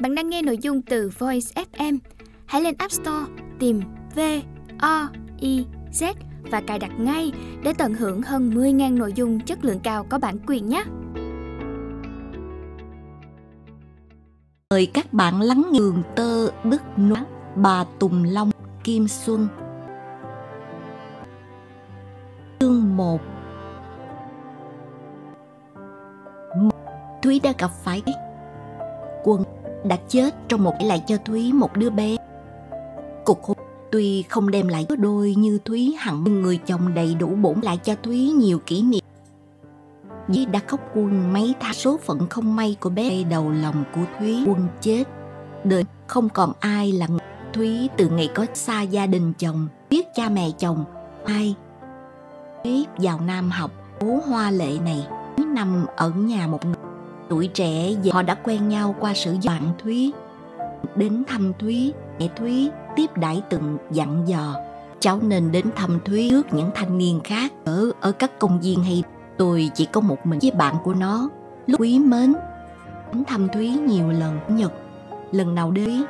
Bạn đang nghe nội dung từ Voice FM. Hãy lên App Store tìm V O I Z và cài đặt ngay để tận hưởng hơn 10.000 nội dung chất lượng cao có bản quyền nhé. Mời các bạn lắng nghe tơ Đức Noa, bà Tùng Long, Kim Xuân. Chương 1 Thúy đã gặp phải đã chết trong một lại cho Thúy một đứa bé. Cuộc hôn tuy không đem lại đôi như Thúy hẳn người chồng đầy đủ bổn lại cho Thúy nhiều kỷ niệm. Dĩ đã khóc quân mấy tha số phận không may của bé đầu lòng của Thúy quân chết. Đời không còn ai là Thúy từ ngày có xa gia đình chồng, biết cha mẹ chồng, ai. Thúy vào Nam học, bố hoa lệ này, năm ở nhà một người tuổi trẻ và họ đã quen nhau qua sự bạn thúy đến thăm thúy mẹ thúy tiếp đãi từng dặn dò cháu nên đến thăm thúy trước những thanh niên khác ở ở các công viên hay tôi chỉ có một mình với bạn của nó lúc quý mến đến thăm thúy nhiều lần nhật lần nào đấy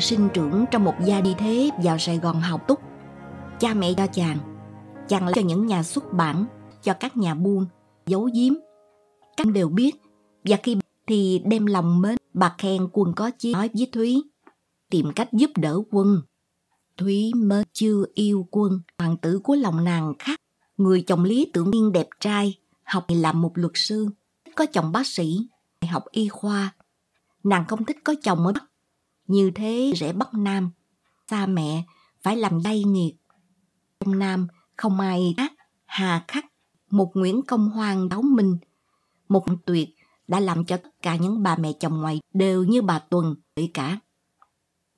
sinh trưởng trong một gia đi thế vào sài gòn học túc cha mẹ cho chàng chàng là cho những nhà xuất bản cho các nhà buôn giấu giếm các đều biết, và khi thì đem lòng mến bà khen quân có chí nói với Thúy, tìm cách giúp đỡ quân. Thúy mới chưa yêu quân, hoàng tử của lòng nàng khác, người chồng lý tưởng nhiên đẹp trai, học làm một luật sư, có chồng bác sĩ, học y khoa. Nàng không thích có chồng ở Bắc, như thế rẽ Bắc Nam, xa mẹ, phải làm day nghiệt. Trong Nam không ai khác hà khắc, một Nguyễn Công Hoàng đáo minh, một tuyệt đã làm cho tất cả những bà mẹ chồng ngoài đều như bà Tuần vậy cả.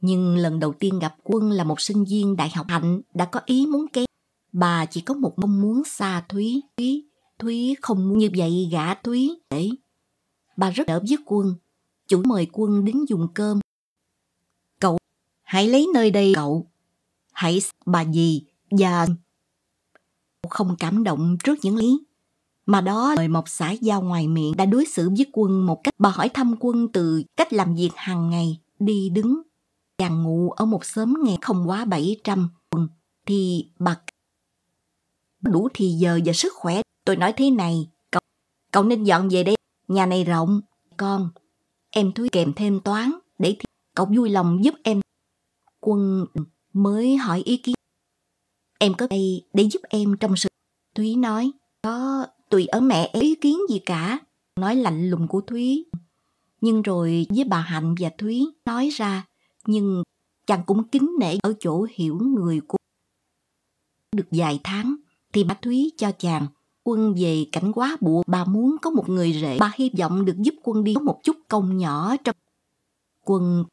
Nhưng lần đầu tiên gặp Quân là một sinh viên đại học hạnh đã có ý muốn kế. Bà chỉ có một mong muốn xa Thúy. Thúy, Thúy không muốn như vậy gã Thúy để. Bà rất đỡ với Quân. Chủ mời Quân đến dùng cơm. Cậu, hãy lấy nơi đây cậu. Hãy bà gì và không cảm động trước những lý mà đó lời Mộc xã giao ngoài miệng đã đối xử với quân một cách bà hỏi thăm quân từ cách làm việc hàng ngày, đi đứng. Chàng ngủ ở một xóm nghe không quá 700 quân thì bạc đủ thì giờ và sức khỏe. Tôi nói thế này, cậu, cậu nên dọn về đây, nhà này rộng, con. Em thúy kèm thêm toán để thì cậu vui lòng giúp em. Quân mới hỏi ý kiến. Em có đây để giúp em trong sự. Thúy nói, có tùy ở mẹ ý kiến gì cả nói lạnh lùng của thúy nhưng rồi với bà hạnh và thúy nói ra nhưng chàng cũng kính nể ở chỗ hiểu người của được vài tháng thì bà thúy cho chàng quân về cảnh quá bụa bà muốn có một người rể bà hy vọng được giúp quân đi có một chút công nhỏ trong quân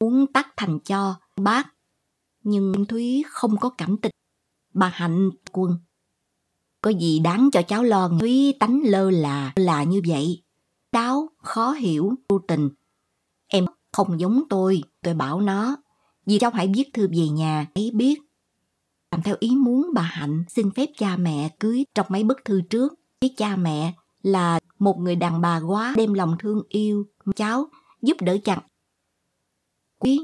muốn tắt thành cho bác nhưng thúy không có cảm tình bà hạnh quân có gì đáng cho cháu lo Thúy tánh lơ là là như vậy. cháu khó hiểu, vô tình. Em không giống tôi, tôi bảo nó. Vì cháu hãy viết thư về nhà, ấy biết. Làm theo ý muốn bà Hạnh xin phép cha mẹ cưới trong mấy bức thư trước. Với cha mẹ là một người đàn bà quá đem lòng thương yêu. Cháu giúp đỡ chặt quý.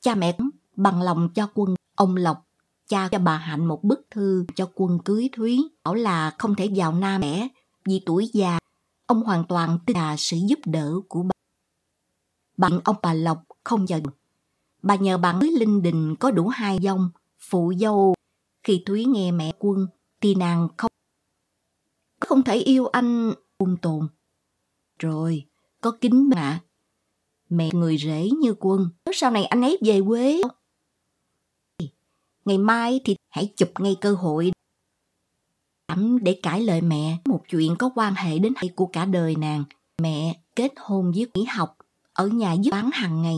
Cha mẹ bằng lòng cho quân ông Lộc cha cho bà Hạnh một bức thư cho quân cưới Thúy, bảo là không thể vào Nam mẻ vì tuổi già. Ông hoàn toàn tin là sự giúp đỡ của bà. Bạn ông bà Lộc không giận Bà nhờ bạn cưới Linh Đình có đủ hai dòng phụ dâu. Khi Thúy nghe mẹ quân thì nàng không không thể yêu anh quân tồn. Rồi, có kính mà. Mẹ người rể như quân, sau này anh ấy về quê ngày mai thì hãy chụp ngay cơ hội ẩm để cãi lời mẹ một chuyện có quan hệ đến hay của cả đời nàng mẹ kết hôn với nghỉ học ở nhà giúp bán hàng ngày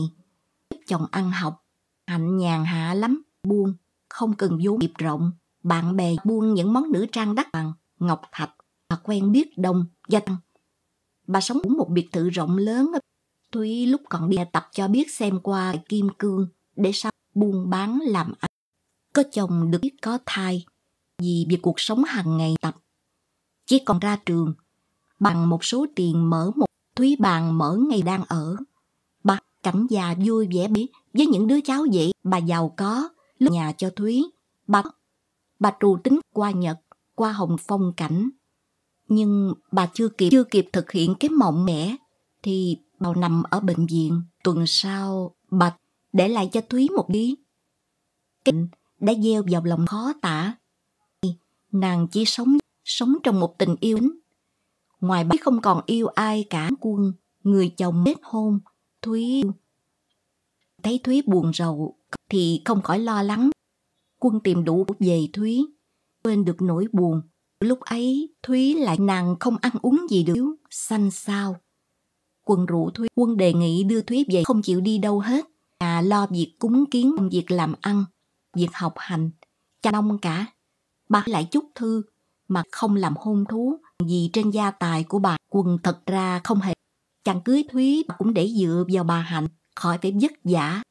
giúp chồng ăn học hạnh nhàn hạ lắm buôn không cần vốn nghiệp rộng bạn bè buôn những món nữ trang đắt bằng ngọc thạch và quen biết đông gia tăng bà sống cũng một biệt thự rộng lớn tuy lúc còn đi tập cho biết xem qua kim cương để sau buôn bán làm ăn có chồng được biết có thai vì việc cuộc sống hàng ngày tập. Chỉ còn ra trường, bằng một số tiền mở một thúy bàn mở ngày đang ở. Bà cảnh già vui vẻ biết với những đứa cháu vậy bà giàu có, lúc nhà cho Thúy. Bà, bà trù tính qua Nhật, qua Hồng Phong cảnh. Nhưng bà chưa kịp chưa kịp thực hiện cái mộng mẻ thì bà nằm ở bệnh viện. Tuần sau, bà để lại cho Thúy một đí. Cái đã gieo vào lòng khó tả. Nàng chỉ sống sống trong một tình yêu Ngoài bấy không còn yêu ai cả quân, người chồng kết hôn, Thúy. Thấy Thúy buồn rầu thì không khỏi lo lắng. Quân tìm đủ về Thúy, quên được nỗi buồn. Lúc ấy, Thúy lại nàng không ăn uống gì được, xanh sao. Quân rủ Thúy, quân đề nghị đưa Thúy về không chịu đi đâu hết. À lo việc cúng kiến, việc làm ăn việc học hành, cha nông cả. Bà lại chúc thư mà không làm hôn thú vì trên gia tài của bà quần thật ra không hề. Chàng cưới Thúy cũng để dựa vào bà Hạnh khỏi phải vất vả.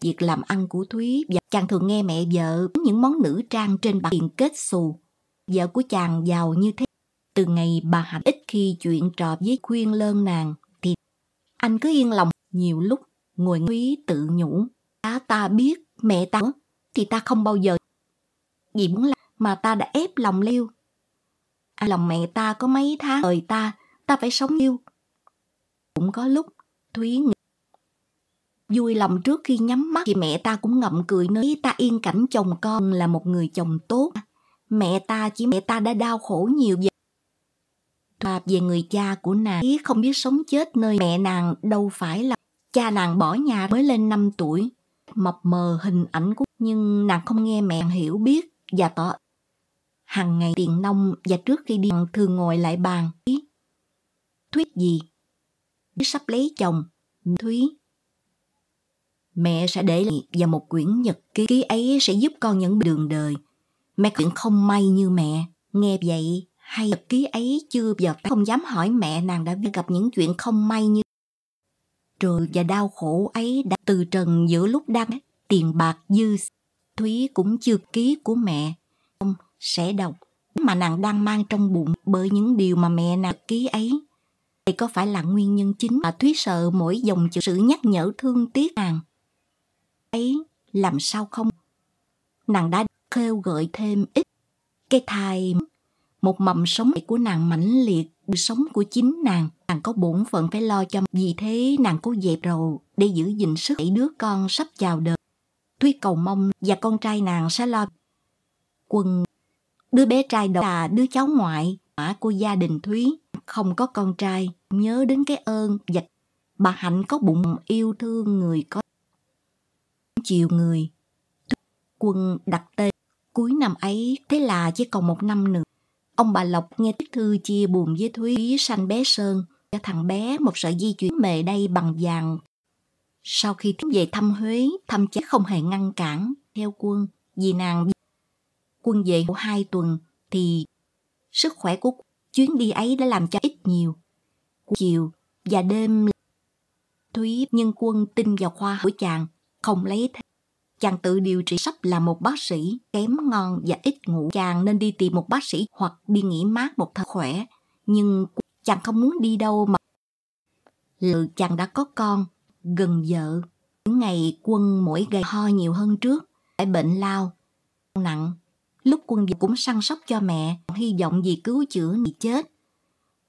Việc làm ăn của Thúy và chàng thường nghe mẹ vợ những món nữ trang trên bà tiền kết xù. Vợ của chàng giàu như thế. Từ ngày bà Hạnh ít khi chuyện trò với khuyên lơn nàng thì anh cứ yên lòng nhiều lúc ngồi Thúy tự nhủ. Cá ta biết mẹ ta thì ta không bao giờ gì muốn làm mà ta đã ép lòng liêu à, lòng mẹ ta có mấy tháng đời ta ta phải sống yêu cũng có lúc thúy nghĩ vui lòng trước khi nhắm mắt thì mẹ ta cũng ngậm cười nói ta yên cảnh chồng con là một người chồng tốt mẹ ta chỉ mẹ ta đã đau khổ nhiều vậy thoạt về người cha của nàng ý không biết sống chết nơi mẹ nàng đâu phải là cha nàng bỏ nhà mới lên 5 tuổi mập mờ hình ảnh của nhưng nàng không nghe mẹ hiểu biết và tỏ hàng ngày tiền nông và trước khi đi thường ngồi lại bàn thuyết gì sắp lấy chồng thúy mẹ sẽ để lại và một quyển nhật ký ký ấy sẽ giúp con những đường đời mẹ chuyện không may như mẹ nghe vậy hay nhật ký ấy chưa giờ không dám hỏi mẹ nàng đã gặp những chuyện không may như trường và đau khổ ấy đã từ trần giữa lúc đang tiền bạc dư. Thúy cũng chưa ký của mẹ. Ông sẽ đọc mà nàng đang mang trong bụng bởi những điều mà mẹ nàng ký ấy. Đây có phải là nguyên nhân chính mà Thúy sợ mỗi dòng chữ sự nhắc nhở thương tiếc nàng. Ấy làm sao không? Nàng đã khêu gợi thêm ít. Cái thai một mầm sống của nàng mãnh liệt cuộc sống của chính nàng nàng có bổn phận phải lo cho vì thế nàng cố dẹp rầu để giữ gìn sức để đứa con sắp chào đời thúy cầu mong và con trai nàng sẽ lo quân đứa bé trai đầu là đứa cháu ngoại mã của gia đình thúy không có con trai nhớ đến cái ơn và bà hạnh có bụng yêu thương người có chiều người quân đặt tên cuối năm ấy thế là chỉ còn một năm nữa Ông bà Lộc nghe tiết thư chia buồn với Thúy sanh bé Sơn cho thằng bé một sợi di chuyển mề đây bằng vàng. Sau khi Thúy về thăm Huế, thăm chế không hề ngăn cản theo quân vì nàng quân về của hai tuần thì sức khỏe của chuyến đi ấy đã làm cho ít nhiều. Chiều và đêm Thúy nhân quân tin vào khoa của chàng, không lấy thế Chàng tự điều trị sắp là một bác sĩ kém ngon và ít ngủ. Chàng nên đi tìm một bác sĩ hoặc đi nghỉ mát một thời khỏe. Nhưng chàng không muốn đi đâu mà. Lự chàng đã có con, gần vợ. Những ngày quân mỗi ngày ho nhiều hơn trước, phải bệnh lao, nặng. Lúc quân về cũng săn sóc cho mẹ, hy vọng gì cứu chữa bị chết.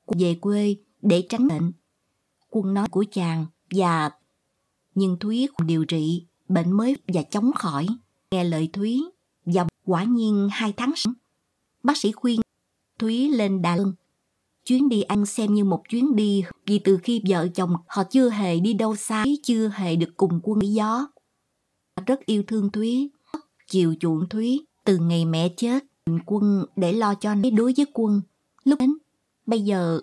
Quân về quê để tránh bệnh. Quân nói của chàng và nhưng Thúy điều trị bệnh mới và chống khỏi. Nghe lời Thúy, và quả nhiên hai tháng sau, bác sĩ khuyên Thúy lên Đà Lạt. Chuyến đi ăn xem như một chuyến đi vì từ khi vợ chồng họ chưa hề đi đâu xa, chưa hề được cùng quân gió. Rất yêu thương Thúy, chiều chuộng Thúy từ ngày mẹ chết quân để lo cho nó đối với quân lúc đến bây giờ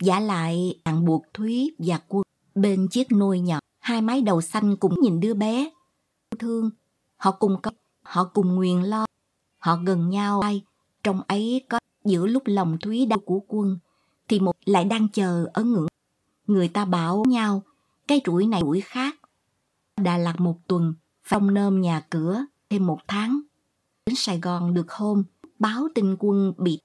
giả lại tặng buộc thúy và quân bên chiếc nôi nhỏ Hai mái đầu xanh cùng nhìn đứa bé. Thương, họ cùng có, họ cùng nguyện lo. Họ gần nhau ai, trong ấy có giữa lúc lòng thúy đau của quân, thì một lại đang chờ ở ngưỡng. Người ta bảo nhau, cái rủi này rủi khác. Đà Lạt một tuần, phong nơm nhà cửa thêm một tháng. Đến Sài Gòn được hôm, báo tin quân bị.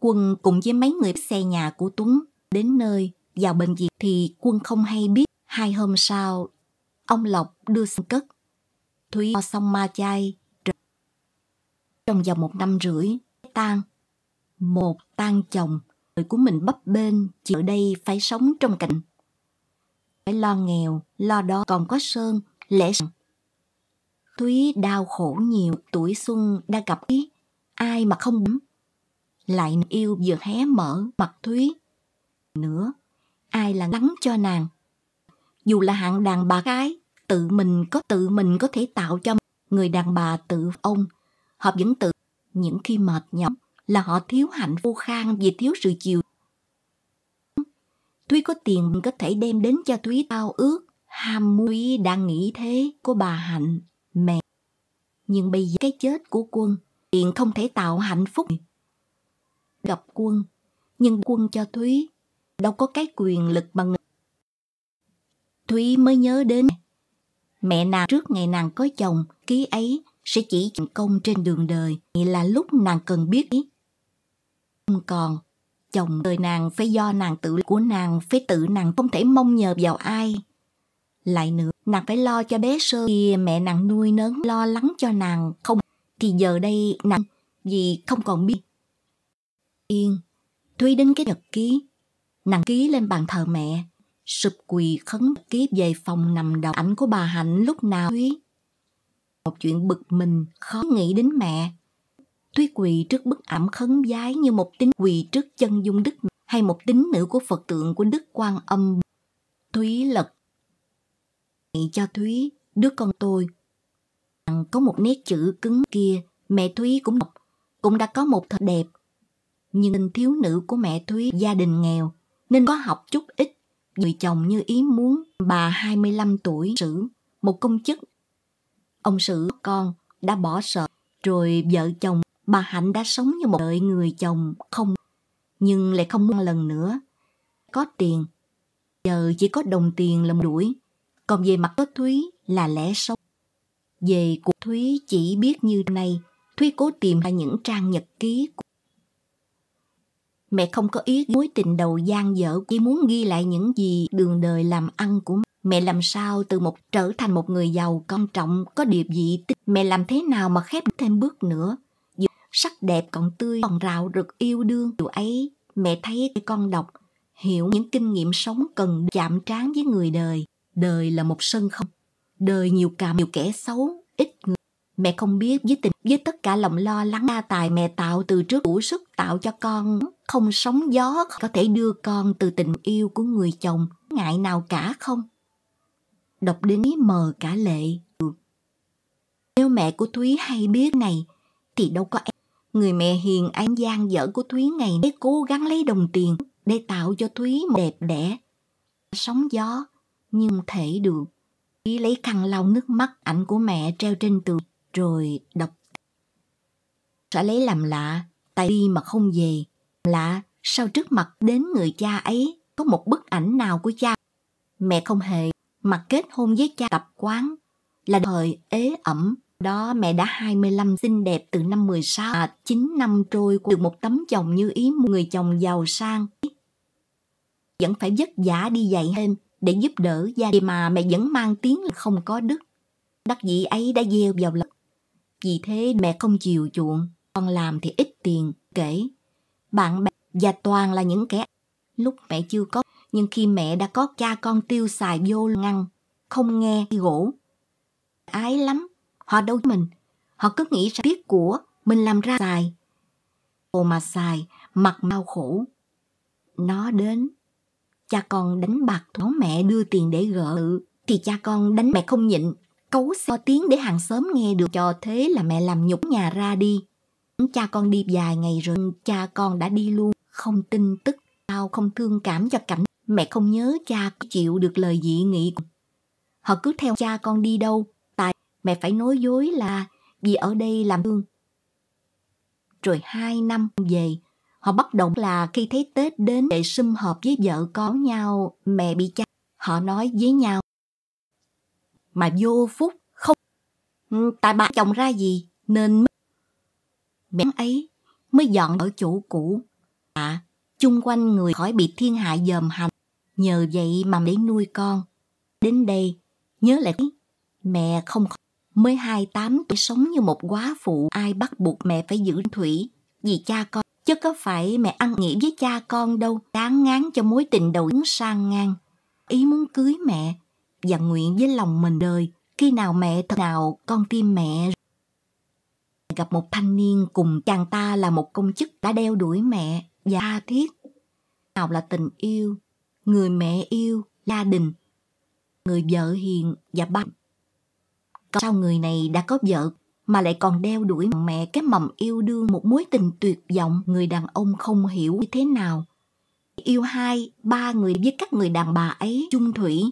Quân cùng với mấy người xe nhà của Tuấn đến nơi vào bệnh viện thì quân không hay biết Hai hôm sau, ông Lộc đưa xin cất. Thúy xong ma chay. Trong vòng một năm rưỡi, tan. Một tan chồng, người của mình bấp bên chỉ ở đây phải sống trong cảnh. Phải lo nghèo, lo đó còn có sơn, lẽ sẵn. Thúy đau khổ nhiều, tuổi xuân đã gặp ý, ai mà không bấm. Lại yêu vừa hé mở mặt Thúy. Nữa, ai là lắng cho nàng dù là hạng đàn bà gái tự mình có tự mình có thể tạo cho người đàn bà tự ông họ vẫn tự những khi mệt nhọc là họ thiếu hạnh vô khang vì thiếu sự chiều Thúy có tiền có thể đem đến cho Thúy tao ước ham muốn Thúy đã nghĩ thế của bà Hạnh mẹ nhưng bây giờ cái chết của quân tiền không thể tạo hạnh phúc gặp quân nhưng quân cho Thúy đâu có cái quyền lực bằng Thúy mới nhớ đến mẹ nàng trước ngày nàng có chồng, ký ấy sẽ chỉ thành công trên đường đời, nghĩa là lúc nàng cần biết ý. Không còn, chồng đời nàng phải do nàng tự của nàng, phải tự nàng không thể mong nhờ vào ai. Lại nữa, nàng phải lo cho bé sơ kia mẹ nàng nuôi nấng lo lắng cho nàng không thì giờ đây nàng vì không còn biết yên thúy đến cái nhật ký nàng ký lên bàn thờ mẹ sụp quỳ khấn kiếp về phòng nằm đầu ảnh của bà Hạnh lúc nào Thúy. Một chuyện bực mình, khó nghĩ đến mẹ. Thúy quỳ trước bức ảnh khấn giái như một tín quỳ trước chân dung đức hay một tín nữ của Phật tượng của Đức Quan Âm. Thúy lật mẹ cho Thúy, đứa con tôi. Có một nét chữ cứng kia, mẹ Thúy cũng đọc, cũng đã có một thật đẹp. Nhưng thiếu nữ của mẹ Thúy gia đình nghèo, nên có học chút ít người chồng như ý muốn, bà 25 tuổi sử, một công chức. Ông sử con đã bỏ sợ, rồi vợ chồng bà Hạnh đã sống như một đời người chồng không, nhưng lại không muốn lần nữa. Có tiền, giờ chỉ có đồng tiền là đuổi, còn về mặt có Thúy là lẽ sống. Về cuộc Thúy chỉ biết như này, Thúy cố tìm ra những trang nhật ký của Mẹ không có ý mối tình đầu gian dở, chỉ muốn ghi lại những gì đường đời làm ăn của mẹ. Mẹ làm sao từ một trở thành một người giàu quan trọng, có địa vị tích. Mẹ làm thế nào mà khép thêm bước nữa? Dù sắc đẹp còn tươi, còn rạo rực yêu đương. dù ấy, mẹ thấy con đọc, hiểu những kinh nghiệm sống cần chạm trán với người đời. Đời là một sân không. Đời nhiều cảm, nhiều kẻ xấu, ít người mẹ không biết với tình với tất cả lòng lo lắng gia tài mẹ tạo từ trước đủ sức tạo cho con không sóng gió có thể đưa con từ tình yêu của người chồng ngại nào cả không đọc đến ý mờ cả lệ nếu mẹ của thúy hay biết này thì đâu có em người mẹ hiền an gian dở của thúy ngày nay cố gắng lấy đồng tiền để tạo cho thúy một đẹp đẽ sóng gió nhưng thể được ý lấy khăn lau nước mắt ảnh của mẹ treo trên tường rồi đọc. Sẽ lấy làm lạ, tại đi mà không về. Lạ, sao trước mặt đến người cha ấy có một bức ảnh nào của cha? Mẹ không hề mặc kết hôn với cha tập quán. Là thời ế ẩm, đó mẹ đã 25 xinh đẹp từ năm 16 à, 9 năm trôi được một tấm chồng như ý người chồng giàu sang vẫn phải vất vả đi dạy thêm để giúp đỡ gia đình mà mẹ vẫn mang tiếng là không có đức. Đắc dĩ ấy đã gieo vào lòng vì thế mẹ không chiều chuộng, con làm thì ít tiền, kể. Bạn bè và toàn là những kẻ lúc mẹ chưa có, nhưng khi mẹ đã có cha con tiêu xài vô ngăn, không nghe gỗ. Ái lắm, họ đâu mình, họ cứ nghĩ ra biết của mình làm ra xài. Ồ mà xài, mặt mau khổ. Nó đến, cha con đánh bạc thố mẹ đưa tiền để gỡ, thì cha con đánh mẹ không nhịn, cấu xe tiếng để hàng xóm nghe được cho thế là mẹ làm nhục nhà ra đi cha con đi vài ngày rồi cha con đã đi luôn không tin tức tao không thương cảm cho cảnh mẹ không nhớ cha chịu được lời dị nghị họ cứ theo cha con đi đâu tại mẹ phải nói dối là vì ở đây làm thương rồi hai năm về họ bắt động là khi thấy tết đến để sum họp với vợ có nhau mẹ bị cha họ nói với nhau mà vô phúc không ừ, tại bà chồng ra gì nên mẹ ấy mới dọn ở chỗ cũ à chung quanh người khỏi bị thiên hạ dòm hành nhờ vậy mà để nuôi con đến đây nhớ lại mẹ không mới hai tám tuổi sống như một quá phụ ai bắt buộc mẹ phải giữ thủy vì cha con chứ có phải mẹ ăn nghĩa với cha con đâu đáng ngán cho mối tình đầu sang ngang ý muốn cưới mẹ và nguyện với lòng mình đời khi nào mẹ thật nào con tim mẹ gặp một thanh niên cùng chàng ta là một công chức đã đeo đuổi mẹ và tha thiết nào là tình yêu người mẹ yêu gia đình người vợ hiền và ba còn sao người này đã có vợ mà lại còn đeo đuổi mẹ cái mầm yêu đương một mối tình tuyệt vọng người đàn ông không hiểu như thế nào yêu hai ba người với các người đàn bà ấy chung thủy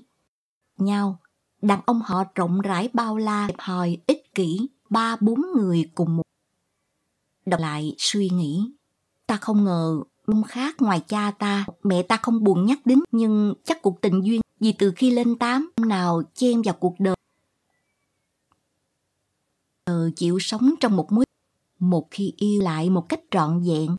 nhau. Đàn ông họ rộng rãi bao la, hẹp hòi, ích kỷ, ba bốn người cùng một. Đọc lại suy nghĩ. Ta không ngờ ông khác ngoài cha ta, mẹ ta không buồn nhắc đến nhưng chắc cuộc tình duyên vì từ khi lên tám ông nào chen vào cuộc đời. Ừ, chịu sống trong một mối một khi yêu lại một cách trọn vẹn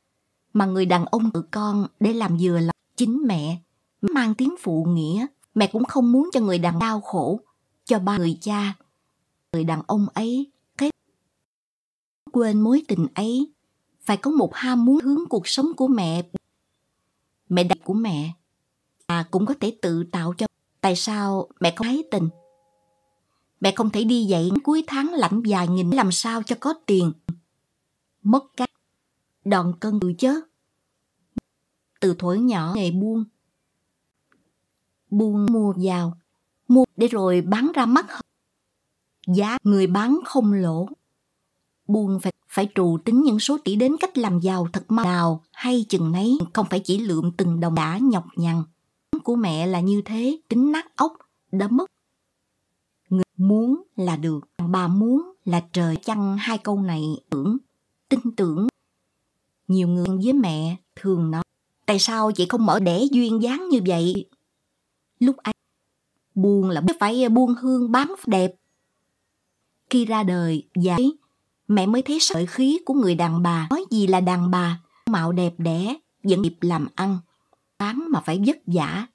mà người đàn ông tự con để làm vừa lòng chính mẹ mang tiếng phụ nghĩa Mẹ cũng không muốn cho người đàn đau khổ, cho ba người cha. Người đàn ông ấy cái quên mối tình ấy, phải có một ham muốn hướng cuộc sống của mẹ. Mẹ đẹp của mẹ, à cũng có thể tự tạo cho. Tại sao mẹ không thấy tình? Mẹ không thể đi dạy cuối tháng lãnh vài nghìn làm sao cho có tiền. Mất cái đòn cân từ chớ. Từ thuở nhỏ nghề buông, buôn mua vào, mua để rồi bán ra mắt giá người bán không lỗ. Buôn phải phải trù tính những số tỷ đến cách làm giàu thật mau nào hay chừng nấy không phải chỉ lượm từng đồng đã nhọc nhằn. Của mẹ là như thế, tính nát ốc, đã mất. Người muốn là được, bà muốn là trời chăng hai câu này tưởng, tin tưởng. Nhiều người với mẹ thường nói, tại sao chị không mở đẻ duyên dáng như vậy lúc ấy buồn là phải buông hương bán đẹp khi ra đời vậy mẹ mới thấy sợi khí của người đàn bà nói gì là đàn bà mạo đẹp đẽ vẫn nghiệp làm ăn bán mà phải vất vả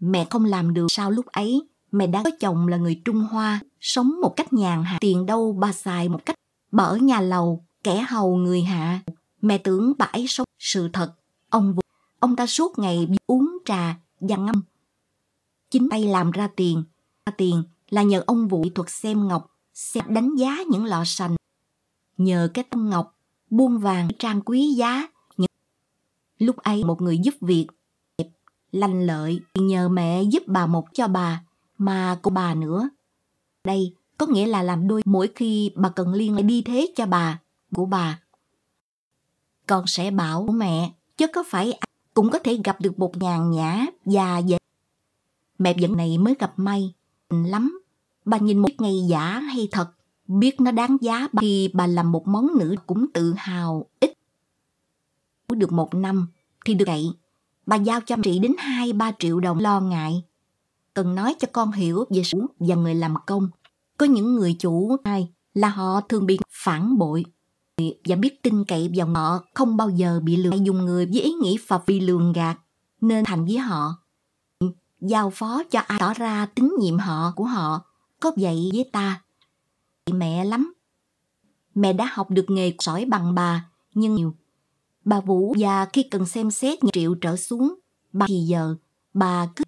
mẹ không làm được sao lúc ấy mẹ đã có chồng là người trung hoa sống một cách nhàn hạ tiền đâu bà xài một cách bà ở nhà lầu kẻ hầu người hạ mẹ tưởng bà ấy sống sự thật ông ông ta suốt ngày uống trà và ngâm chính tay làm ra tiền. Ra tiền là nhờ ông Vũ thuật xem ngọc, xem đánh giá những lọ sành. Nhờ cái tâm ngọc, buôn vàng trang quý giá. Những... Lúc ấy một người giúp việc, đẹp, lành lợi nhờ mẹ giúp bà một cho bà, mà cô bà nữa. Đây có nghĩa là làm đôi mỗi khi bà cần liên lại đi thế cho bà, của bà. Con sẽ bảo mẹ, chứ có phải cũng có thể gặp được một nhàn nhã và dễ Mẹ dẫn này mới gặp may. Lắm. Bà nhìn một ngày giả hay thật. Biết nó đáng giá khi bà làm một món nữ cũng tự hào ít. Được một năm thì được vậy. Bà giao cho chị đến hai ba triệu đồng lo ngại. Cần nói cho con hiểu về sự và người làm công. Có những người chủ ai là họ thường bị phản bội và biết tin cậy vào họ không bao giờ bị lừa dùng người với ý nghĩ và bị lường gạt nên thành với họ giao phó cho ai tỏ ra tín nhiệm họ của họ có vậy với ta mẹ lắm mẹ đã học được nghề sỏi bằng bà nhưng nhiều bà vũ già khi cần xem xét nhà triệu trở xuống bà thì giờ bà cứ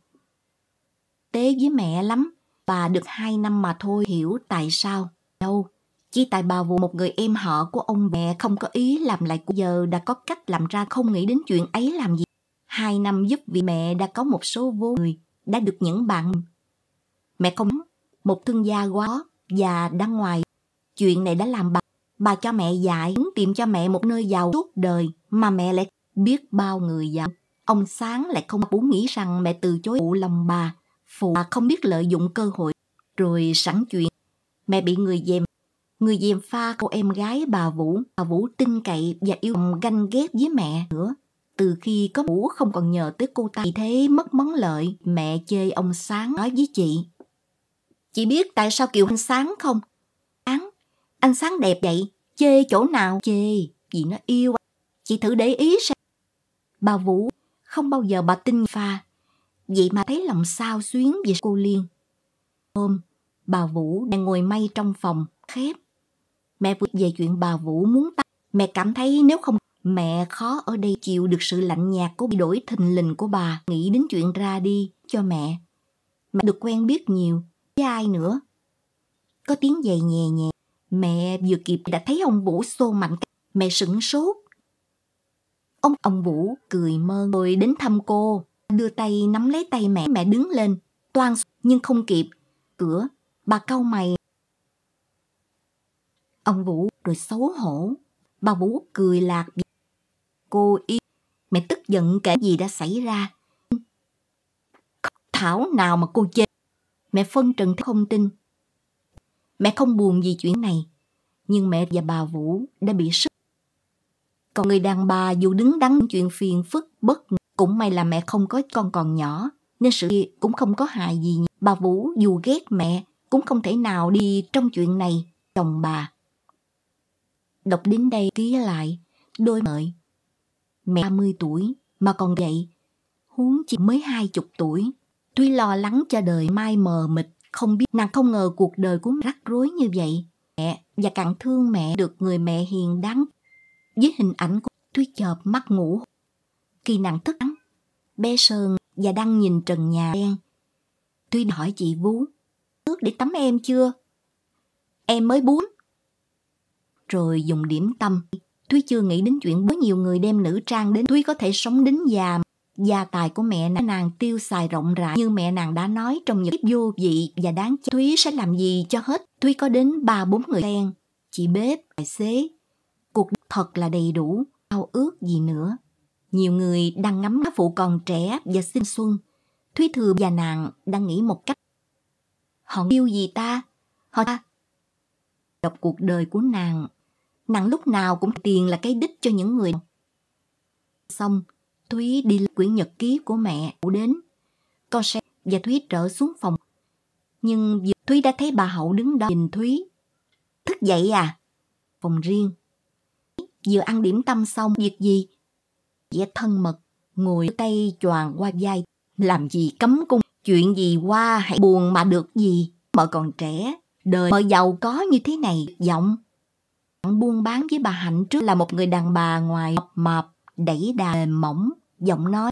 tế với mẹ lắm bà được hai năm mà thôi hiểu tại sao đâu chỉ tại bà vũ một người em họ của ông mẹ không có ý làm lại của giờ đã có cách làm ra không nghĩ đến chuyện ấy làm gì hai năm giúp vì mẹ đã có một số vô người đã được những bạn mẹ không một thương gia quá và đang ngoài chuyện này đã làm bà bà cho mẹ dạy tìm cho mẹ một nơi giàu suốt đời mà mẹ lại biết bao người giàu ông sáng lại không bú nghĩ rằng mẹ từ chối phụ lòng bà phụ bà không biết lợi dụng cơ hội rồi sẵn chuyện mẹ bị người dèm người dèm pha cô em gái bà vũ bà vũ tin cậy và yêu ganh ghét với mẹ nữa từ khi có mũ không còn nhờ tới cô ta vì thế mất món lợi mẹ chê ông sáng nói với chị chị biết tại sao kiều anh sáng không sáng anh sáng đẹp vậy chê chỗ nào chê vì nó yêu chị thử để ý xem bà vũ không bao giờ bà tin pha vậy mà thấy lòng sao xuyến về cô liên hôm bà vũ đang ngồi may trong phòng khép mẹ vừa về chuyện bà vũ muốn ta mẹ cảm thấy nếu không Mẹ khó ở đây chịu được sự lạnh nhạt của bị đổi thình lình của bà, nghĩ đến chuyện ra đi cho mẹ. Mẹ được quen biết nhiều, với ai nữa. Có tiếng giày nhẹ nhẹ, mẹ vừa kịp đã thấy ông Vũ xô mạnh, mẹ sững sốt. Ông ông Vũ cười mơ rồi đến thăm cô, đưa tay nắm lấy tay mẹ, mẹ đứng lên, toan nhưng không kịp. Cửa, bà cau mày. Ông Vũ rồi xấu hổ, bà Vũ cười lạc Cô y Mẹ tức giận kể gì đã xảy ra. Thảo nào mà cô chê. Mẹ phân trần không tin. Mẹ không buồn vì chuyện này. Nhưng mẹ và bà Vũ đã bị sức. Còn người đàn bà dù đứng đắn chuyện phiền phức bất cũng may là mẹ không có con còn nhỏ nên sự kia cũng không có hại gì. Bà Vũ dù ghét mẹ cũng không thể nào đi trong chuyện này chồng bà. Đọc đến đây ký lại, đôi mời mẹ 30 tuổi mà còn vậy, huống chỉ mới hai chục tuổi. Tuy lo lắng cho đời mai mờ mịt, không biết nàng không ngờ cuộc đời của mẹ rắc rối như vậy. Mẹ và càng thương mẹ được người mẹ hiền đáng. Với hình ảnh của Tuy chợp mắt ngủ. Khi nàng thức trắng, bé Sơn và đang nhìn trần nhà đen. Tuy hỏi chị Vú, nước để tắm em chưa? Em mới bún. Rồi dùng điểm tâm Thúy chưa nghĩ đến chuyện có nhiều người đem nữ trang đến Thúy có thể sống đến già. Gia tài của mẹ nàng tiêu xài rộng rãi như mẹ nàng đã nói trong những vô vị và đáng chết. Thúy sẽ làm gì cho hết. Thúy có đến ba bốn người quen, chị bếp, tài xế. Cuộc thật là đầy đủ, ao ước gì nữa. Nhiều người đang ngắm các phụ còn trẻ và sinh xuân. Thúy thừa và nàng đang nghĩ một cách. Họ yêu gì ta? Họ ta. Đọc cuộc đời của nàng nặng lúc nào cũng tiền là cái đích cho những người. Xong, Thúy đi quyển nhật ký của mẹ đến. Con sẽ và Thúy trở xuống phòng. Nhưng Thúy đã thấy bà Hậu đứng đó nhìn Thúy. Thức dậy à? Phòng riêng. Vừa ăn điểm tâm xong, việc gì? vẽ thân mật, ngồi tay choàng qua vai. Làm gì cấm cung, chuyện gì qua hãy buồn mà được gì. Mợ còn trẻ, đời mợ giàu có như thế này, giọng bạn buôn bán với bà Hạnh trước là một người đàn bà ngoài mập mạp, đẩy đà mềm mỏng, giọng nói.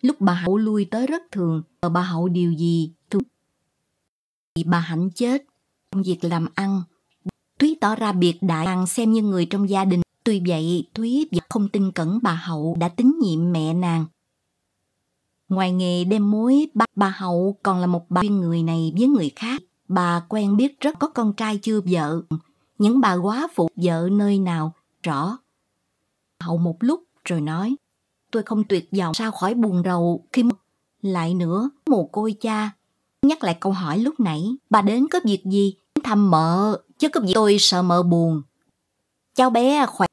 Lúc bà Hậu lui tới rất thường, bà Hậu điều gì? Thường... Bà Hạnh chết, công việc làm ăn. Thúy tỏ ra biệt đại hàng xem như người trong gia đình. Tuy vậy, Thúy không tin cẩn bà Hậu đã tín nhiệm mẹ nàng. Ngoài nghề đem mối, bà, bà Hậu còn là một bà người này với người khác. Bà quen biết rất có con trai chưa vợ, những bà quá phụ vợ nơi nào rõ hậu một lúc rồi nói tôi không tuyệt vọng sao khỏi buồn rầu khi lại nữa mồ côi cha nhắc lại câu hỏi lúc nãy bà đến có việc gì thăm mợ chứ có gì tôi sợ mợ buồn cháu bé khỏe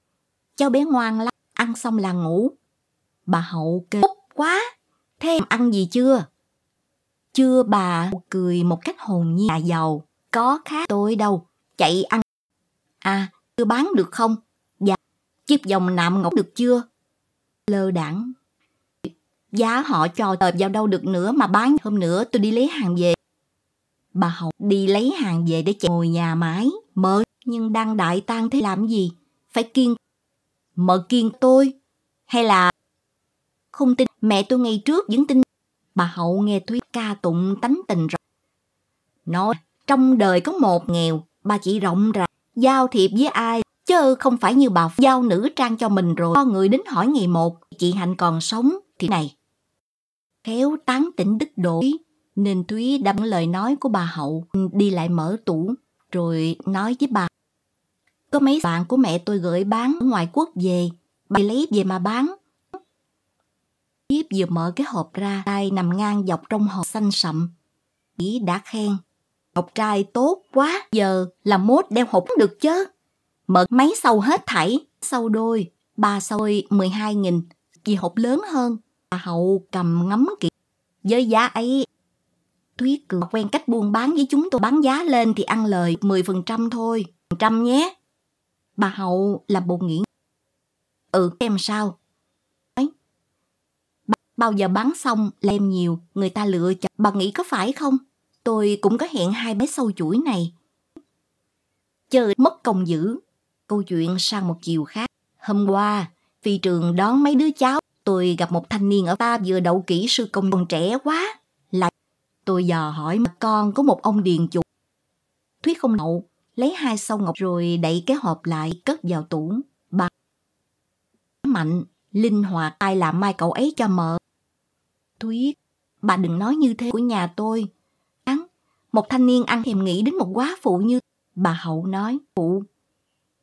cháu bé ngoan lắm ăn xong là ngủ bà hậu kêu Úc quá thế ăn gì chưa chưa bà cười một cách hồn nhiên à giàu có khác tôi đâu chạy ăn À, chưa bán được không? Dạ, chiếc vòng nạm ngọc được chưa? Lơ đẳng. Giá họ cho tờ vào đâu được nữa mà bán hôm nữa tôi đi lấy hàng về. Bà Hậu đi lấy hàng về để chạy ngồi nhà mãi, mơ. Nhưng đang đại tang thế làm gì? Phải kiên. mở kiên tôi. Hay là... Không tin, mẹ tôi ngày trước vẫn tin. Bà Hậu nghe Thúy ca tụng tánh tình rồi. Nói, trong đời có một nghèo, bà chỉ rộng rãi giao thiệp với ai chứ không phải như bà giao nữ trang cho mình rồi có người đến hỏi ngày một chị hạnh còn sống thì này khéo tán tỉnh đức độ nên thúy đâm lời nói của bà hậu đi lại mở tủ rồi nói với bà có mấy bạn của mẹ tôi gửi bán ở ngoài quốc về bà lấy về mà bán Tiếp vừa mở cái hộp ra tay nằm ngang dọc trong hộp xanh sậm ý đã khen Học trai tốt quá, giờ là mốt đeo hộp được chứ. Mở máy sâu hết thảy, sâu đôi, ba sôi 12 nghìn, kỳ hộp lớn hơn. Bà Hậu cầm ngắm kỹ. Với giá ấy, Thúy Cường quen cách buôn bán với chúng tôi bán giá lên thì ăn lời 10% thôi, trăm nhé. Bà Hậu là bộ nghĩ. Ừ, em sao? Ấy. Bao giờ bán xong lem nhiều, người ta lựa chọn. Bà nghĩ có phải không? tôi cũng có hẹn hai bé sâu chuỗi này. Chờ mất công giữ Câu chuyện sang một chiều khác. Hôm qua, phi trường đón mấy đứa cháu. Tôi gặp một thanh niên ở ta vừa đậu kỹ sư công còn trẻ quá. Lại tôi dò hỏi mà con có một ông điền chủ. Thuyết không đậu, lấy hai sâu ngọc rồi đẩy cái hộp lại cất vào tủ. Bà mạnh, linh hoạt ai làm mai cậu ấy cho mợ. Thuyết, bà đừng nói như thế của nhà tôi một thanh niên ăn thèm nghĩ đến một quá phụ như bà hậu nói phụ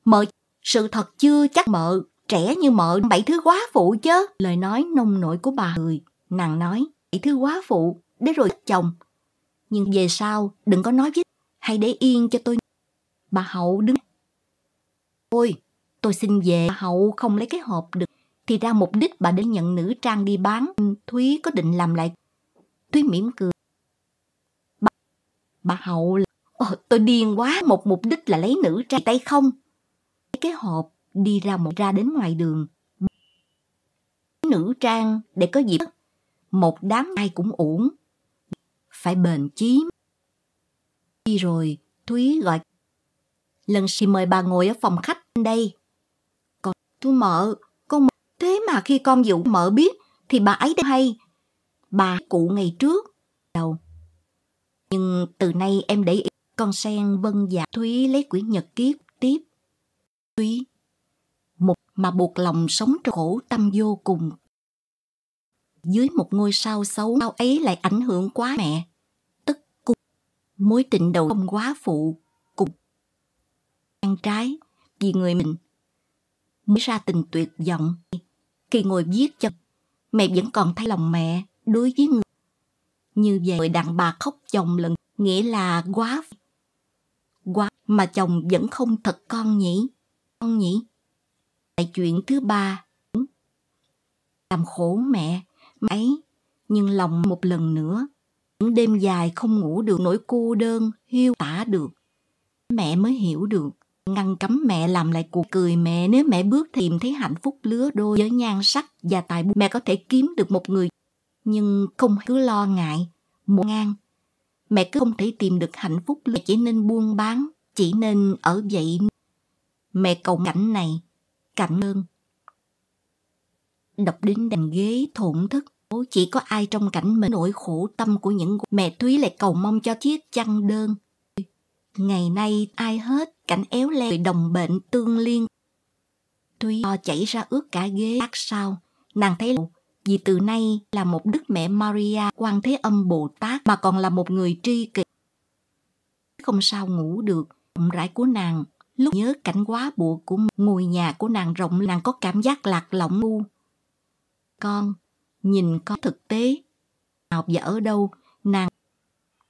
mợ sự thật chưa chắc mợ trẻ như mợ bảy thứ quá phụ chứ lời nói nông nổi của bà người nàng nói bảy thứ quá phụ để rồi chồng nhưng về sau đừng có nói với hay để yên cho tôi bà hậu đứng ôi tôi xin về bà hậu không lấy cái hộp được thì ra mục đích bà đến nhận nữ trang đi bán thúy có định làm lại thúy mỉm cười Bà Hậu là, Ồ, ờ, tôi điên quá, một mục đích là lấy nữ trai tay không. Cái hộp đi ra một ra đến ngoài đường. Nữ trang để có dịp, một đám ai cũng uổng. Phải bền chí. Đi rồi, Thúy gọi. Lần xì mời bà ngồi ở phòng khách đây. Còn tôi mợ, con Thế mà khi con dụ mợ biết thì bà ấy đã hay. Bà cụ ngày trước. Đầu. Nhưng từ nay em để ý, con sen vân dạ Thúy lấy quyển nhật ký tiếp. Thúy, một mà buộc lòng sống trong khổ tâm vô cùng. Dưới một ngôi sao xấu, sao ấy lại ảnh hưởng quá mẹ. Tức cung, mối tình đầu không quá phụ, cùng. Ăn trái, vì người mình. Mới ra tình tuyệt vọng, khi ngồi viết cho, mẹ vẫn còn thấy lòng mẹ đối với người như vậy người đàn bà khóc chồng lần nghĩa là quá quá mà chồng vẫn không thật con nhỉ con nhỉ tại chuyện thứ ba làm khổ mẹ ấy nhưng lòng một lần nữa những đêm dài không ngủ được nỗi cô đơn hiu tả được mẹ mới hiểu được ngăn cấm mẹ làm lại cuộc cười mẹ nếu mẹ bước tìm thấy hạnh phúc lứa đôi với nhan sắc và tài mẹ có thể kiếm được một người nhưng không cứ lo ngại, muộn ngang. Mẹ cứ không thể tìm được hạnh phúc, mẹ chỉ nên buôn bán, chỉ nên ở vậy. Mẹ cầu cảnh này, cảm ơn. Đọc đến đàn ghế thổn thức, chỉ có ai trong cảnh mình nỗi khổ tâm của những mẹ Thúy lại cầu mong cho chiếc chăn đơn. Ngày nay ai hết, cảnh éo le đồng bệnh tương liên. Thúy chảy ra ướt cả ghế lát sau, nàng thấy vì từ nay là một Đức Mẹ Maria Quan Thế Âm Bồ Tát mà còn là một người tri kỷ. Không sao ngủ được, bụng rãi của nàng, lúc nhớ cảnh quá buộc của ngôi nhà của nàng rộng nàng có cảm giác lạc lõng ngu. Con, nhìn có thực tế, học và ở đâu, nàng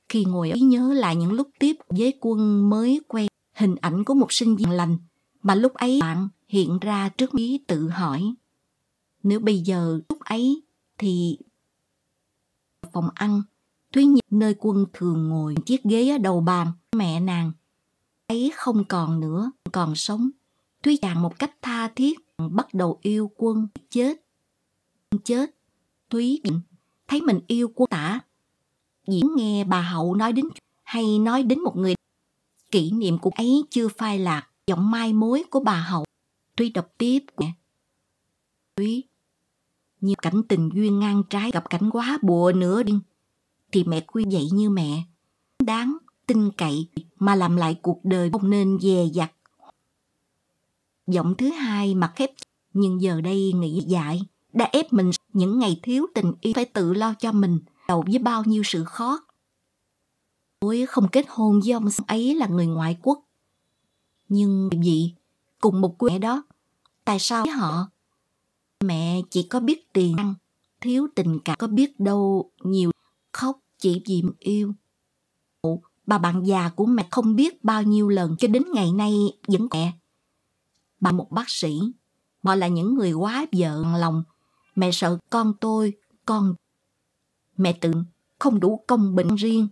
khi ngồi ấy nhớ lại những lúc tiếp với quân mới quen hình ảnh của một sinh viên lành mà lúc ấy bạn hiện ra trước mí tự hỏi nếu bây giờ lúc ấy thì phòng ăn, Thúy Nhi nơi quân thường ngồi chiếc ghế ở đầu bàn, mẹ nàng ấy không còn nữa, còn sống. Thúy chàng một cách tha thiết bắt đầu yêu quân chết. Chết, Thúy định thấy mình yêu quân tả. Diễn nghe bà Hậu nói đến hay nói đến một người kỷ niệm của ấy chưa phai lạc giọng mai mối của bà Hậu. Thúy đọc tiếp của Thúy như cảnh tình duyên ngang trái gặp cảnh quá bùa nữa đi thì mẹ quy dạy như mẹ đáng tin cậy mà làm lại cuộc đời không nên dè dặt giọng thứ hai mặt khép nhưng giờ đây nghĩ dại đã ép mình những ngày thiếu tình yêu phải tự lo cho mình đầu với bao nhiêu sự khó tôi không kết hôn với ông ấy là người ngoại quốc nhưng vì cùng một quê đó tại sao với họ Mẹ chỉ có biết tiền ăn, thiếu tình cảm có biết đâu nhiều khóc chỉ vì yêu. Ủ, bà bạn già của mẹ không biết bao nhiêu lần cho đến ngày nay vẫn mẹ. Bà một bác sĩ, mọi là những người quá vợ lòng. Mẹ sợ con tôi, con... Mẹ tự không đủ công bình riêng.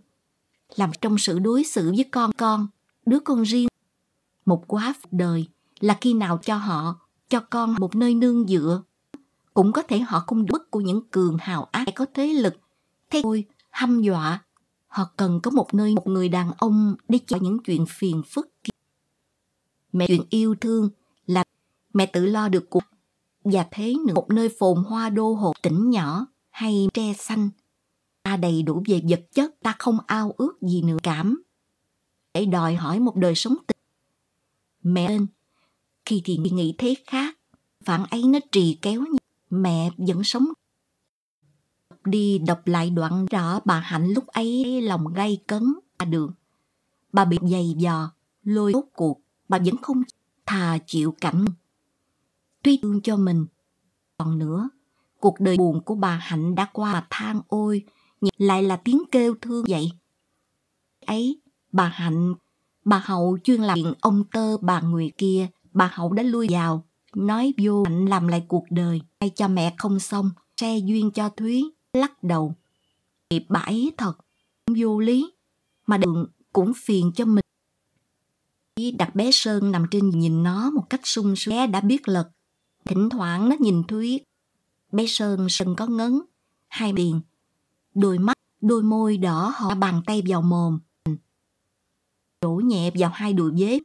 Làm trong sự đối xử với con con, đứa con riêng. Một quá đời là khi nào cho họ, cho con một nơi nương dựa cũng có thể họ không bức của những cường hào ác có thế lực theo tôi hăm dọa họ cần có một nơi một người đàn ông để cho những chuyện phiền phức mẹ chuyện yêu thương là mẹ tự lo được cuộc và thế nữa một nơi phồn hoa đô hộ tỉnh nhỏ hay tre xanh ta đầy đủ về vật chất ta không ao ước gì nữa cảm để đòi hỏi một đời sống tình mẹ lên khi thì nghĩ thế khác phản ấy nó trì kéo như mẹ vẫn sống đi đọc lại đoạn rõ bà hạnh lúc ấy lòng gay cấn ra đường bà bị dày dò lôi rốt cuộc bà vẫn không thà chịu cảnh tuy thương cho mình còn nữa cuộc đời buồn của bà hạnh đã qua mà than ôi lại là tiếng kêu thương vậy ấy bà hạnh bà hậu chuyên làm ông tơ bà người kia bà hậu đã lui vào nói vô mạnh làm lại cuộc đời hay cho mẹ không xong xe duyên cho thúy lắc đầu bị bãi thật vô lý mà đường cũng phiền cho mình khi đặt bé sơn nằm trên nhìn nó một cách sung sướng bé đã biết lật thỉnh thoảng nó nhìn thúy bé sơn sơn có ngấn hai tiền đôi mắt đôi môi đỏ họ bàn tay vào mồm đổ nhẹ vào hai đùi dế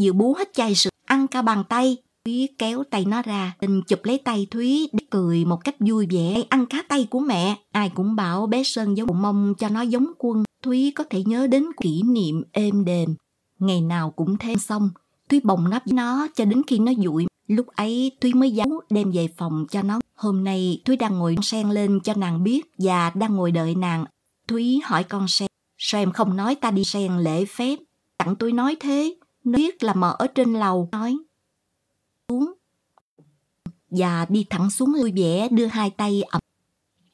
vừa bú hết chai sữa cả bàn tay. Thúy kéo tay nó ra, tình chụp lấy tay Thúy, cười một cách vui vẻ, ăn cá tay của mẹ. Ai cũng bảo bé Sơn giống mông cho nó giống quân. Thúy có thể nhớ đến kỷ niệm êm đềm. Ngày nào cũng thêm xong, Thúy bồng nắp nó cho đến khi nó dụi. Lúc ấy Thúy mới giấu đem về phòng cho nó. Hôm nay Thúy đang ngồi sen lên cho nàng biết và đang ngồi đợi nàng. Thúy hỏi con sen. Sao em không nói ta đi sen lễ phép? Tặng tôi nói thế biết là mở ở trên lầu, nói. Xuống. Và đi thẳng xuống lui vẽ đưa hai tay ẩm.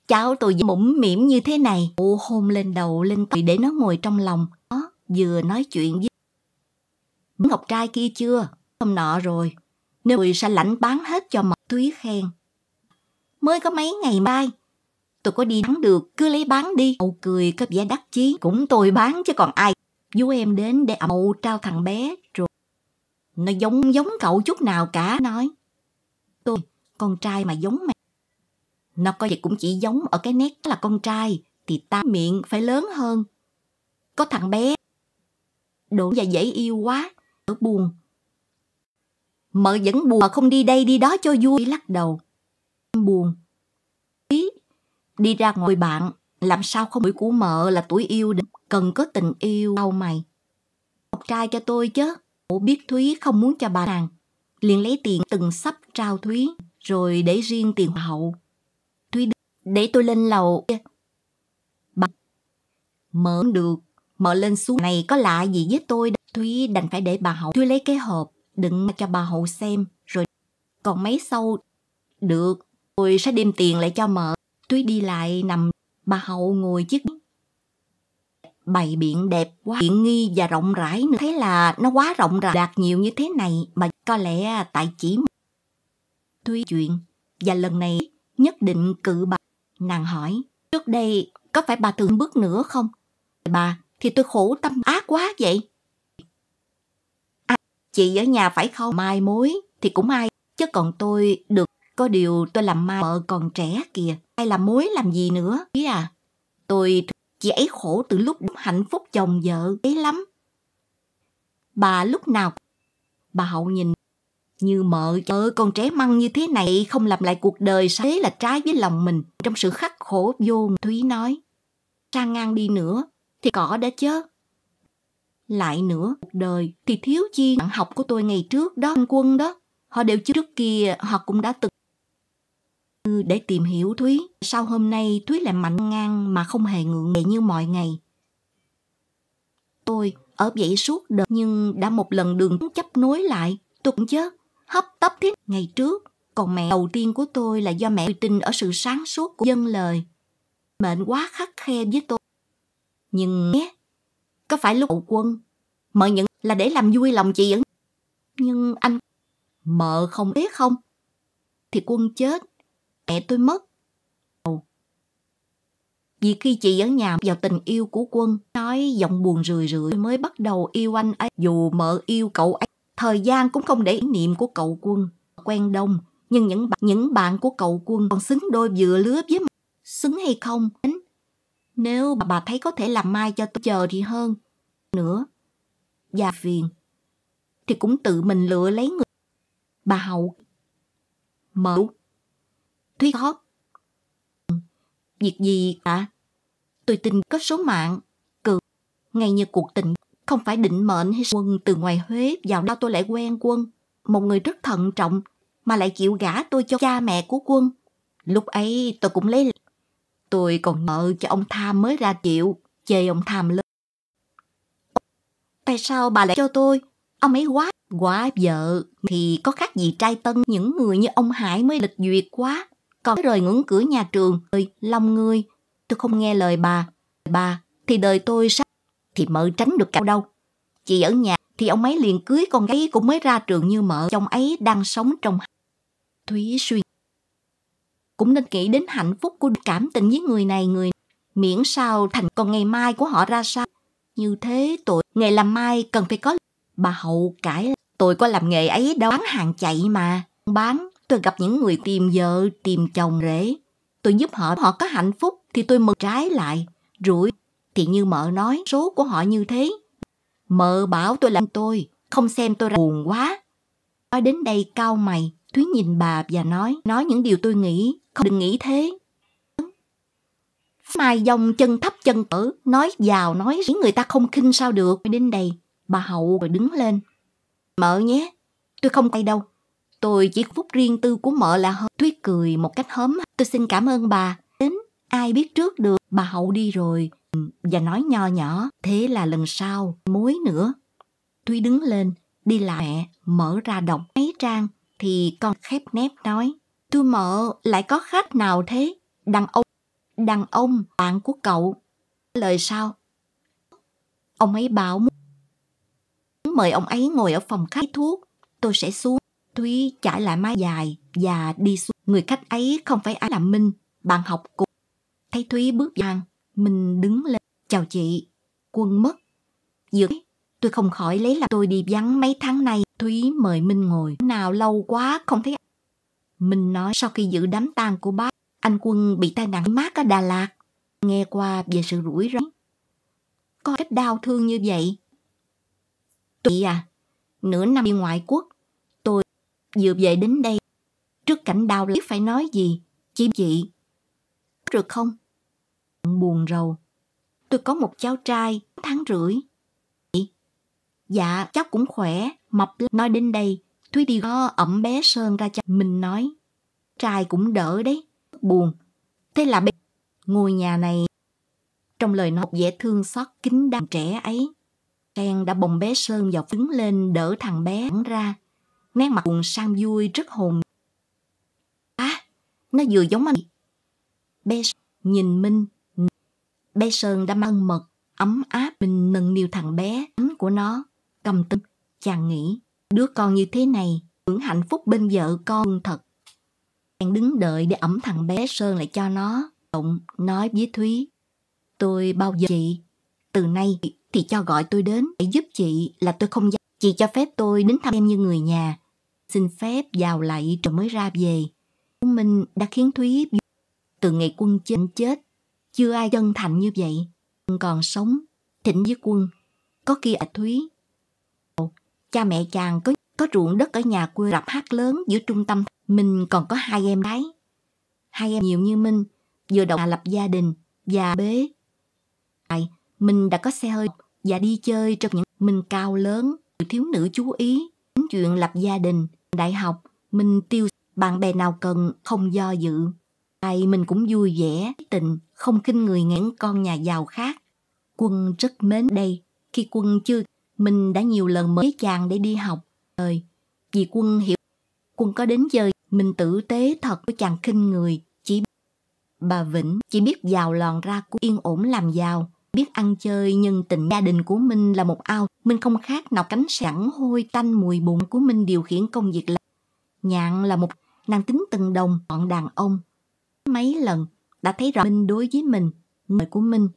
Cháu tôi mũm mỉm như thế này. Ô hôn lên đầu lên tụi để nó ngồi trong lòng. nó vừa nói chuyện với Ngọc trai kia chưa? Hôm nọ rồi. Nếu tôi sẽ lãnh bán hết cho mặt Thúy khen. Mới có mấy ngày mai, tôi có đi bán được, cứ lấy bán đi. Âu cười có vẻ đắc chí, cũng tôi bán chứ còn ai vú em đến để ậu trao thằng bé rồi nó giống giống cậu chút nào cả nói tôi con trai mà giống mẹ nó có vậy cũng chỉ giống ở cái nét là con trai thì ta miệng phải lớn hơn có thằng bé đổ và dễ yêu quá ở buồn mợ vẫn buồn mà không đi đây đi đó cho vui lắc đầu buồn ý đi ra ngồi bạn làm sao không tuổi của mợ là tuổi yêu định cần có tình yêu đâu mày. một trai cho tôi chứ. Ủa biết Thúy không muốn cho bà nàng. Liền lấy tiền từng sắp trao Thúy, rồi để riêng tiền hậu. Thúy để tôi lên lầu. Bà mở được, mở lên xuống này có lạ gì với tôi đâu. Thúy đành phải để bà hậu. Thúy lấy cái hộp, đựng cho bà hậu xem, rồi còn mấy sâu. Được, tôi sẽ đem tiền lại cho mợ. Thúy đi lại nằm, bà hậu ngồi chiếc bày biện đẹp quá tiện nghi và rộng rãi nữa thế là nó quá rộng rãi đạt nhiều như thế này mà có lẽ tại chỉ tuy chuyện và lần này nhất định cự bà nàng hỏi trước đây có phải bà thường bước nữa không bà thì tôi khổ tâm ác quá vậy à, chị ở nhà phải không mai mối thì cũng ai chứ còn tôi được có điều tôi làm mai vợ còn trẻ kìa ai làm mối làm gì nữa ý à tôi Chị ấy khổ từ lúc hạnh phúc chồng vợ ấy lắm. Bà lúc nào bà hậu nhìn như mợ ơi con trẻ măng như thế này không làm lại cuộc đời sao thế là trái với lòng mình trong sự khắc khổ vô thúy nói sang ngang đi nữa thì cỏ đã chết lại nữa cuộc đời thì thiếu chi bạn học của tôi ngày trước đó anh quân đó họ đều trước kia họ cũng đã từng để tìm hiểu Thúy. Sau hôm nay Thúy lại mạnh ngang mà không hề ngượng nghề như mọi ngày? Tôi ở dậy suốt đời nhưng đã một lần đường chấp nối lại. Tôi cũng chết hấp tấp thế ngày trước. Còn mẹ đầu tiên của tôi là do mẹ tin ở sự sáng suốt của dân lời. Mệnh quá khắc khe với tôi. Nhưng nhé, có phải lúc hậu quân, mợ nhận là để làm vui lòng chị vẫn. Nhưng anh, mợ không biết không? Thì quân chết, mẹ tôi mất. Vì khi chị ở nhà vào tình yêu của quân, nói giọng buồn rười rượi mới bắt đầu yêu anh ấy. Dù mợ yêu cậu ấy, thời gian cũng không để ý niệm của cậu quân. Quen đông, nhưng những bạn, những bạn của cậu quân còn xứng đôi vừa lứa với mình. Xứng hay không? Nếu bà, bà thấy có thể làm mai cho tôi chờ thì hơn. Nữa, già phiền, thì cũng tự mình lựa lấy người. Bà Hậu, mở thuyết hót. Việc gì cả? Tôi tin có số mạng, cự. Ngày như cuộc tình, không phải định mệnh hay quân từ ngoài Huế vào đâu tôi lại quen quân. Một người rất thận trọng mà lại chịu gả tôi cho cha mẹ của quân. Lúc ấy tôi cũng lấy tôi còn nợ cho ông tham mới ra chịu, chê ông tham lớn. Tại sao bà lại cho tôi? Ông ấy quá, quá vợ thì có khác gì trai tân những người như ông Hải mới lịch duyệt quá còn rời ngưỡng cửa nhà trường ơi lòng người tôi không nghe lời bà bà thì đời tôi sao thì mợ tránh được cậu đâu chị ở nhà thì ông ấy liền cưới con gái cũng mới ra trường như mợ chồng ấy đang sống trong thúy suy cũng nên nghĩ đến hạnh phúc của cảm tình với người này người này. miễn sao thành còn ngày mai của họ ra sao như thế tội nghề làm mai cần phải có bà hậu cãi tôi có làm nghề ấy đâu bán hàng chạy mà bán Tôi gặp những người tìm vợ, tìm chồng rể. Tôi giúp họ, họ có hạnh phúc thì tôi mừng trái lại. Rủi thì như mợ nói, số của họ như thế. Mợ bảo tôi làm tôi, không xem tôi ra buồn quá. Nói đến đây cao mày, Thúy nhìn bà và nói, nói những điều tôi nghĩ, không đừng nghĩ thế. Mai dòng chân thấp chân tử nói giàu nói khiến người ta không khinh sao được. Đến đây, bà hậu rồi đứng lên. Mợ nhé, tôi không tay đâu, Tôi chỉ phút riêng tư của mợ là hơn. Tuyết cười một cách hớm. Tôi xin cảm ơn bà. Đến ai biết trước được bà hậu đi rồi. Và nói nho nhỏ. Thế là lần sau muối nữa. Thúy đứng lên. Đi lại mẹ. Mở ra đọc mấy trang. Thì con khép nép nói. Tôi mợ lại có khách nào thế? Đàn ông. Đàn ông bạn của cậu. Lời sao? Ông ấy bảo muốn mời ông ấy ngồi ở phòng khách thuốc tôi sẽ xuống Thúy trải lại mái dài và đi xuống. Người khách ấy không phải ai là Minh, bạn học cùng. Thấy Thúy bước vàng, Minh đứng lên. Chào chị, quân mất. Dược, tôi không khỏi lấy là tôi đi vắng mấy tháng nay. Thúy mời Minh ngồi. Nào lâu quá không thấy Minh nói sau khi giữ đám tang của bác, anh quân bị tai nạn mát ở Đà Lạt. Nghe qua về sự rủi ro. Có cách đau thương như vậy. Tụi à, nửa năm đi ngoại quốc, vừa về đến đây, trước cảnh đau lý phải nói gì, chị chị. Được không? Buồn rầu. Tôi có một cháu trai, tháng rưỡi. chị Dạ, cháu cũng khỏe, mập nói đến đây. Thúy đi có ẩm bé Sơn ra cho mình nói. Trai cũng đỡ đấy, buồn. Thế là bên ngôi nhà này trong lời nói dễ thương xót kính đam trẻ ấy. Trang đã bồng bé Sơn vào đứng lên đỡ thằng bé ra nét mặt buồn sang vui rất hồn. Á, à, nó vừa giống anh. Bé nhìn Minh, bé Sơn đã mang mật, ấm áp mình nâng niu thằng bé, ánh của nó, cầm tâm, chàng nghĩ, đứa con như thế này, hưởng hạnh phúc bên vợ con thật. Chàng đứng đợi để ẩm thằng bé Sơn lại cho nó, động nói với Thúy, tôi bao giờ chị, từ nay thì cho gọi tôi đến để giúp chị là tôi không dám. Chị cho phép tôi đến thăm em như người nhà, xin phép vào lại rồi mới ra về. Mình đã khiến Thúy từ ngày quân chết, chết chưa ai chân thành như vậy. Còn sống, thịnh với quân, có kia ở Thúy. Cha mẹ chàng có có ruộng đất ở nhà quê rạp hát lớn giữa trung tâm. Mình còn có hai em gái. Hai em nhiều như Minh, vừa động lập gia đình và bế. Tại, mình đã có xe hơi và đi chơi trong những mình cao lớn, thiếu nữ chú ý đến chuyện lập gia đình Đại học, mình tiêu bạn bè nào cần không do dự. Ai mình cũng vui vẻ, tình, không khinh người ngãn con nhà giàu khác. Quân rất mến đây. Khi quân chưa, mình đã nhiều lần mới chàng để đi học. trời vì quân hiểu, quân có đến chơi, mình tử tế thật với chàng khinh người. Chỉ bà Vĩnh chỉ biết giàu lòn ra của yên ổn làm giàu biết ăn chơi nhưng tình gia đình của mình là một ao. Minh không khác nào cánh sẵn hôi tanh mùi bụng của mình điều khiển công việc là. Nhạn là một nàng tính từng đồng bọn đàn ông. Mấy lần đã thấy rõ Minh đối với mình, người của Minh.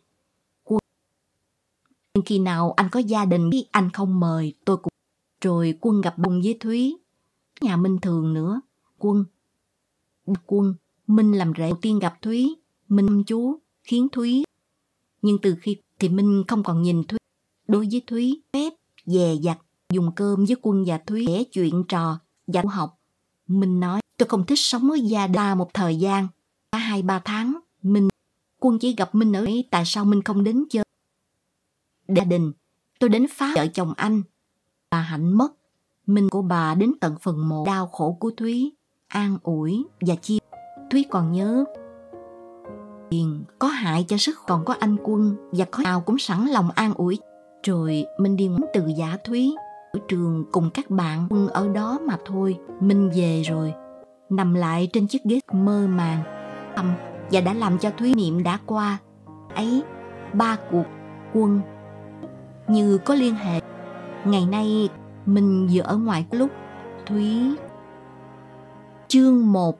Nhưng khi nào anh có gia đình biết anh không mời tôi cũng. Rồi quân gặp bùng với Thúy. Nhà Minh thường nữa. Quân. Quân. Minh làm rể đầu tiên gặp Thúy. Minh chú khiến Thúy nhưng từ khi thì Minh không còn nhìn Thúy. Đối với Thúy, phép, dè dặt, dùng cơm với quân và Thúy, kể chuyện trò, và học. Minh nói, tôi không thích sống ở gia đình một thời gian. Cả hai ba tháng, Minh, quân chỉ gặp Minh ở ấy, tại sao Minh không đến chơi? Gia đình, tôi đến phá vợ chồng anh. Bà Hạnh mất, Minh của bà đến tận phần mộ đau khổ của Thúy, an ủi và chia. Thúy còn nhớ tiền có hại cho sức còn có anh quân và có nào cũng sẵn lòng an ủi rồi mình đi ngắm từ giả thúy ở trường cùng các bạn quân ở đó mà thôi mình về rồi nằm lại trên chiếc ghế mơ màng thầm và đã làm cho thúy niệm đã qua ấy ba cuộc quân như có liên hệ ngày nay mình vừa ở ngoài lúc thúy chương một